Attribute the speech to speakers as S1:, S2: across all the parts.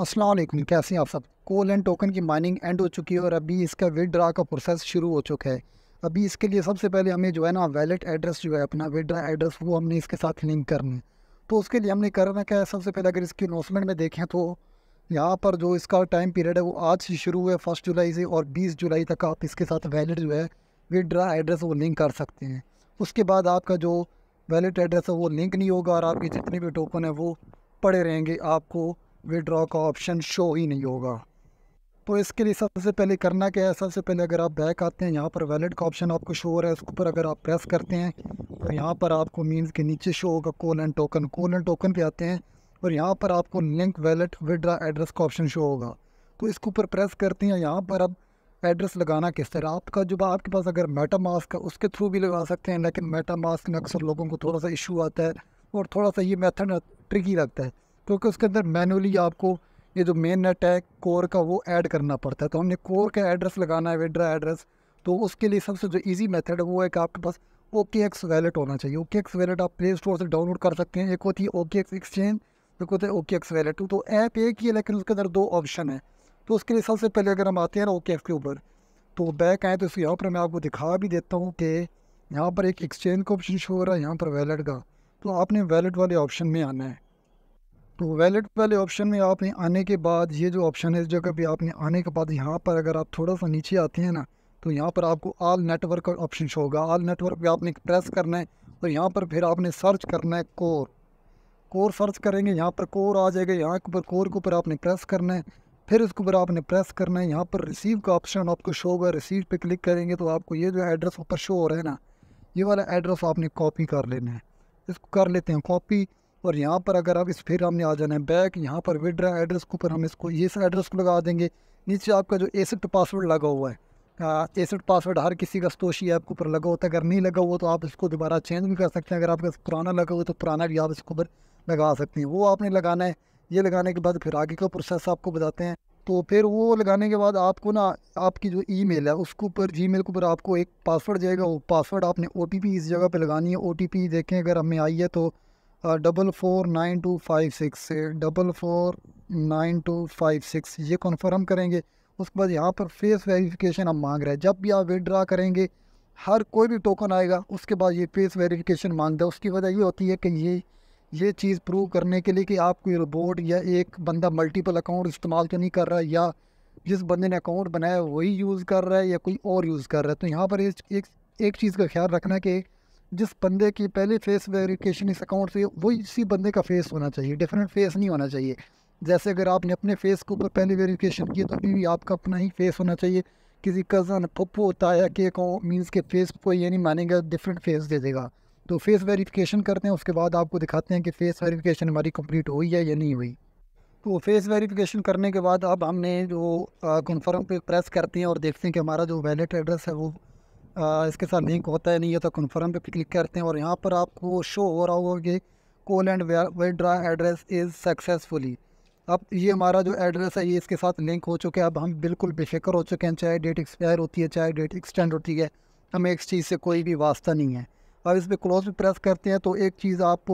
S1: असलम कैसे हैं आप सब कोल एंड टोकन की माइनिंग एंड हो चुकी है और अभी इसका विदड्रा का प्रोसेस शुरू हो चुका है अभी इसके लिए सबसे पहले हमें जो है ना वैलेट एड्रेस जो है अपना विदड्रा एड्रेस वो हमने इसके साथ लिंक करना है तो उसके लिए हमने करना क्या है सबसे पहले अगर इसकी अनाउंसमेंट में देखें तो यहाँ पर जो इसका टाइम पीरियड है वो आज से शुरू हुआ है फर्स्ट जुलाई से और बीस जुलाई तक आप इसके साथ वैलेट जो है विदड्रा एड्रेस वो लिंक कर सकते हैं उसके बाद आपका जो वैलेट एड्रेस है वो लिंक नहीं होगा और आपके जितने भी टोकन है वो पड़े रहेंगे आपको विड्रॉ का ऑप्शन शो ही नहीं होगा तो इसके लिए सबसे पहले करना क्या है सबसे पहले अगर आप बैक आते हैं यहाँ पर वैलेट का ऑप्शन आपको शो हो रहा है उसके ऊपर अगर आप प्रेस करते हैं तो यहाँ पर आपको मीन्स के नीचे शो होगा coal and token coal and token पे आते हैं और यहाँ पर आपको लिंक वैलेट विड्रा एड्रेस का ऑप्शन शो होगा तो इसके ऊपर प्रेस करते हैं यहाँ पर अब एड्रेस लगाना किस तरह आपका जो आपके पास अगर मेटा मास्क है उसके थ्रू भी लगा सकते हैं लेकिन मेटा मास्क में अक्सर लोगों को थोड़ा सा इशू आता है और थोड़ा सा ये मेथड ट्रिकी लगता है क्योंकि तो उसके अंदर मैनुअली आपको ये जो मेन नेट है कोर का वो ऐड करना पड़ता है तो हमने कोर का एड्रेस लगाना है विड्रा एड्रेस तो उसके लिए सबसे जो इजी मेथड है वो है कि आपके पास ओके एक्स वैलेट होना चाहिए ओके एक्स वैलेट आप प्ले स्टोर से डाउनलोड कर सकते हैं एक होती है ओके एक्स एक्सचेंज एक होता है ओके एक्स वैलेट तो ऐप एक ही है लेकिन उसके अंदर दो ऑप्शन है तो उसके लिए सबसे पहले अगर हम आते हैं ना ओके एक्स के ऊपर तो बैक आए तो इसको यहाँ पर मैं आपको दिखा भी देता हूँ कि यहाँ पर एक एक्सचेंज का ऑप्शन शो हो रहा है यहाँ पर वैलेट का तो आपने वैलेट वाले ऑप्शन में आना है तो वैलेट वाले ऑप्शन में आपने आने के बाद ये जो ऑप्शन है इस जगह पे आपने आने के बाद यहाँ पर अगर आप थोड़ा सा नीचे आते हैं ना तो यहाँ पर आपको आल नेटवर्क का ऑप्शन शो होगा आल नेटवर्क पे आपने प्रेस करना है और यहाँ पर फिर आपने सर्च करना है कोर कोर सर्च करेंगे यहाँ पर कोर आ जाएगा यहाँ के ऊपर कोर के ऊपर आपने प्रेस करना है फिर इसके ऊपर आपने प्रेस करना है यहाँ पर रिसीव का ऑप्शन आपको शो होगा रिसीव पर क्लिक करेंगे तो आपको ये जो एड्रेस ऊपर शो हो रहा है ना ये वाला एड्रेस आपने कॉपी कर लेना है इसको कर लेते हैं कॉपी और यहाँ पर अगर आप इस फिर हमने आ जाना है बैक यहाँ पर विड्रा एड्रेस के ऊपर हम इसको इस एड्रेस को लगा देंगे नीचे आपका जो एसेट पासवर्ड लगा हुआ है एसेट पासवर्ड हर किसी का स्टोशी ऐप के ऊपर लगा होता है अगर नहीं लगा हुआ तो आप इसको दोबारा चेंज भी कर सकते हैं अगर आपका पुराना लगा हुआ तो पुराना भी आप इसके ऊपर लगा सकते हैं वो आपने लगाना है ये लगाने के बाद फिर आगे का प्रोसेस आपको बताते हैं तो फिर वो लगाने के बाद आपको ना आपकी जो ईमेल है उसके ऊपर जी मेल के ऊपर आपको एक पासवर्ड जाएगा वो पासवर्ड आपने ओ इस जगह पर लगानी है ओ देखें अगर हमें आई है तो double four nine two five six से double four nine two five six ये कन्फर्म करेंगे उसके बाद यहाँ पर फेस वेरिफिकेशन हम मांग रहे हैं जब भी आप विदड्रा करेंगे हर कोई भी टोकन आएगा उसके बाद ये फेस वेरिफिकेशन मांग दें उसकी वजह ये होती है कि ये ये चीज़ प्रूव करने के लिए कि आप कोई रोबोट या एक बंदा मल्टीपल अकाउंट इस्तेमाल तो नहीं कर रहा या जिस बंदे ने अकाउंट बनाया वही यूज़ कर रहा है या कोई और यूज़ कर रहा है तो यहाँ पर एक एक चीज़ का ख्याल रखना कि जिस बंदे की पहली फेस वेरिफिकेशन इस अकाउंट से वही इसी बंदे का फेस होना चाहिए डिफरेंट फेस नहीं होना चाहिए जैसे अगर आपने अपने फेस के ऊपर पहली वेरिफिकेशन की तो अभी भी आपका अपना ही फेस होना चाहिए किसी कज़न पप्पू ताया कि को मीन्स के फेस को ये नहीं मानेगा डिफरेंट फेस दे देगा तो फेस वेरिफिकेशन करते हैं उसके बाद आपको दिखाते हैं कि फ़ेस वेरिफिकेशन हमारी कंप्लीट हुई है या नहीं हुई तो फेस वेरिफिकेशन करने के बाद अब हमने जो कन्फर्म पे प्रेस करते हैं और देखते हैं कि हमारा जो वैलेट एड्रेस है वो आ, इसके साथ लिंक होता है नहीं है तो कन्फर्म पे क्लिक करते हैं और यहाँ पर आपको शो हो रहा होगा कि call and withdraw address is successfully अब ये हमारा जो एड्रेस है ये इसके साथ लिंक हो चुका है अब हम बिल्कुल बेफिक्र हो चुके हैं चाहे डेट एक्सपायर होती है चाहे डेट एक्सटेंड होती है हमें इस चीज़ से कोई भी वास्ता नहीं है अब इस पर क्लोज भी प्रेस करते हैं तो एक चीज़ आप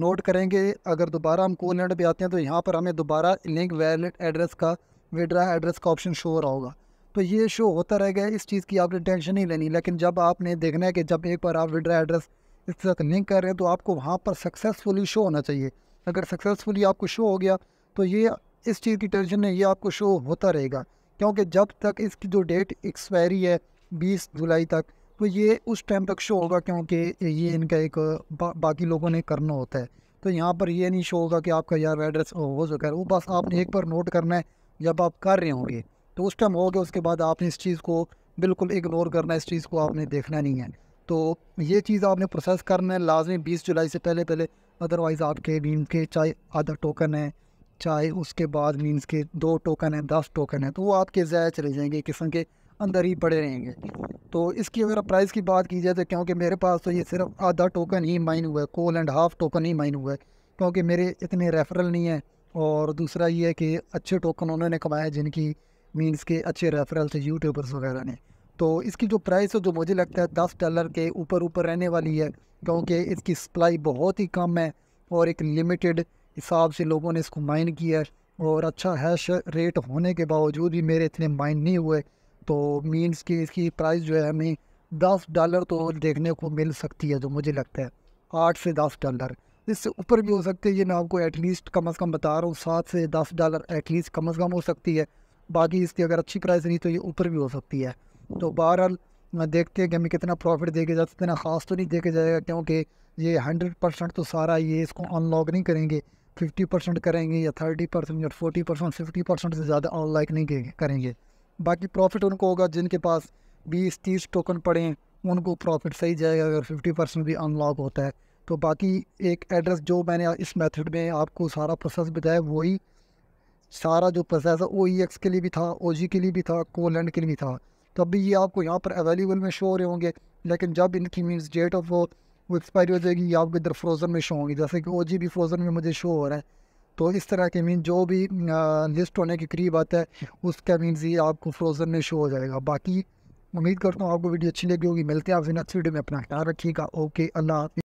S1: नोट करेंगे अगर दोबारा हम कॉल एंड पे आते हैं तो यहाँ पर हमें दोबारा लिंक वैलेट एड्रेस का विड्रा एड्रेस का ऑप्शन शो हो रहा होगा तो ये शो होता रहेगा इस चीज़ की आपने टेंशन नहीं लेनी लेकिन जब आपने देखना है कि जब एक बार आप विड्रा एड्रेस इस तरह लिंक कर रहे हैं तो आपको वहाँ पर सक्सेसफुली शो होना चाहिए अगर सक्सेसफुली आपको शो हो गया तो ये इस चीज़ की टेंशन नहीं ये आपको शो होता रहेगा क्योंकि जब तक इसकी जो डेट एक्सपायरी है बीस जुलाई तक तो ये उस टाइम तक शो होगा क्योंकि ये इनका एक बा, बाकी लोगों ने करना होता है तो यहाँ पर ये नहीं शो होगा कि आपका यार एड्रेस हो चुका है वो बस आपने एक बार नोट करना है जब आप कर रहे होंगे तो उस टाइम हो गया उसके बाद आपने इस चीज़ को बिल्कुल इग्नोर करना है इस चीज़ को आपने देखना नहीं है तो ये चीज़ आपने प्रोसेस करना है लाजमी बीस जुलाई से पहले पहले अदरवाइज़ आपके मीन के चाहे आधा टोकन है चाहे उसके बाद मीन्स के दो टोकन है दस टोकन है तो वो आपके ज़्यादा चले जाएंगे किस्म के अंदर ही पड़े रहेंगे तो इसकी अगर प्राइस की बात की जाए तो क्योंकि मेरे पास तो ये सिर्फ आधा टोकन ही माइन हुआ है कोल एंड हाफ टोकन ही माइन हुआ है क्योंकि मेरे इतने रेफरल नहीं है और दूसरा ये है कि अच्छे टोकन उन्होंने कमाए जिनकी मीन्स के अच्छे रेफरल्स यूट्यूबर्स वगैरह ने तो इसकी जो प्राइस है जो मुझे लगता है दस डॉलर के ऊपर ऊपर रहने वाली है क्योंकि इसकी सप्लाई बहुत ही कम है और एक लिमिटेड हिसाब से लोगों ने इसको माइन किया है और अच्छा हैश रेट होने के बावजूद भी मेरे इतने माइन नहीं हुए तो मीन्स कि इसकी प्राइस जो है हमें दस डॉलर तो देखने को मिल सकती है जो मुझे लगता है आठ से दस डॉलर इससे ऊपर भी हो सकते हैं ये मैं आपको एटलीस्ट कम अज़ कम बता रहा हूँ सात से दस डॉलर एटलीस्ट कम अज़ कम हो सकती है बाकी इसकी अगर अच्छी प्राइस रही तो ये ऊपर भी हो सकती है तो बहरहाल देखते हैं कि हमें कितना प्रॉफिट देके जाए कितना ख़ास तो नहीं देखा जाएगा क्योंकि ये हंड्रेड परसेंट तो सारा ये इसको अनलॉक नहीं करेंगे फिफ्टी परसेंट करेंगे या थर्टी परसेंट या फोर्टी परसेंट फिफ्टी परसेंट से ज़्यादा अनलॉक नहीं करेंगे बाकी प्रॉफिट उनको होगा जिनके पास बीस तीस टोकन पड़े हैं उनको प्रॉफिट सही जाएगा अगर फिफ्टी परसेंट भी अनलॉक होता है तो बाकी एक एड्रेस जो मैंने इस मेथड में आपको सारा प्रोसेस बताया वही सारा जो प्रोसेस है ओ ई एक्स के लिए भी था ओ जी के लिए भी था कोलैंड के लिए भी था तो अभी ये आपको यहाँ पर अवेलेबल में शो हो रहे होंगे लेकिन जब इनकी मीन्स डेट ऑफ वो वो एक्सपायरी हो जाएगी या आपके इधर फ्रोज़न में शो होंगी जैसे कि ओ जी भी फ्रोज़न में मुझे शो हो रहा है तो इस तरह के मीन जो भी लिस्ट होने के करीब आता है उसका मीन्स ये आपको फ्रोज़न में शो हो जाएगा बाकी उम्मीद करता हूँ आपको वीडियो अच्छी लगी होगी मिलते हैं आपसे नेक्स्ट वीडियो में अपना ख्याल रखिएगा ओके अल्लाह